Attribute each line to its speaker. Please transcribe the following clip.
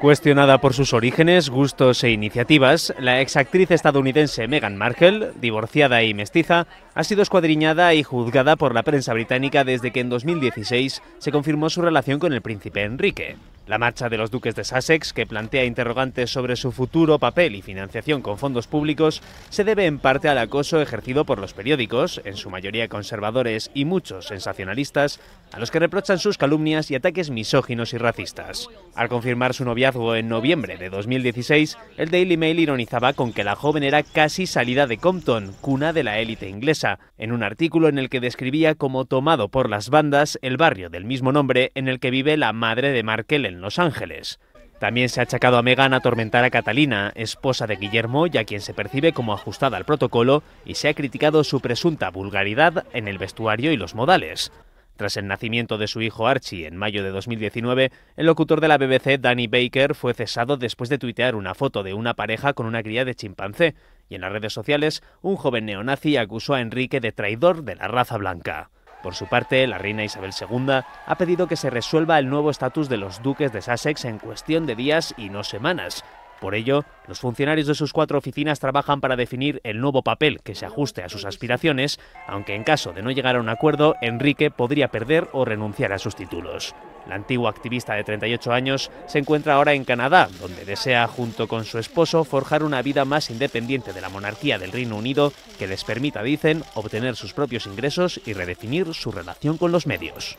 Speaker 1: Cuestionada por sus orígenes, gustos e iniciativas, la exactriz estadounidense Meghan Markle, divorciada y mestiza, ha sido escuadriñada y juzgada por la prensa británica desde que en 2016 se confirmó su relación con el príncipe Enrique. La marcha de los duques de Sussex, que plantea interrogantes sobre su futuro papel y financiación con fondos públicos, se debe en parte al acoso ejercido por los periódicos, en su mayoría conservadores y muchos sensacionalistas, a los que reprochan sus calumnias y ataques misóginos y racistas. Al confirmar su noviazgo en noviembre de 2016, el Daily Mail ironizaba con que la joven era casi salida de Compton, cuna de la élite inglesa, en un artículo en el que describía como tomado por las bandas el barrio del mismo nombre en el que vive la madre de Markel en Los Ángeles. También se ha achacado a Meghan atormentar a Catalina, esposa de Guillermo, ya quien se percibe como ajustada al protocolo, y se ha criticado su presunta vulgaridad en el vestuario y los modales. Tras el nacimiento de su hijo Archie en mayo de 2019, el locutor de la BBC, Danny Baker, fue cesado después de tuitear una foto de una pareja con una cría de chimpancé, y en las redes sociales, un joven neonazi acusó a Enrique de traidor de la raza blanca. Por su parte, la reina Isabel II ha pedido que se resuelva el nuevo estatus de los duques de Sussex en cuestión de días y no semanas, por ello, los funcionarios de sus cuatro oficinas trabajan para definir el nuevo papel que se ajuste a sus aspiraciones, aunque en caso de no llegar a un acuerdo, Enrique podría perder o renunciar a sus títulos. La antigua activista de 38 años se encuentra ahora en Canadá, donde desea, junto con su esposo, forjar una vida más independiente de la monarquía del Reino Unido que les permita, dicen, obtener sus propios ingresos y redefinir su relación con los medios.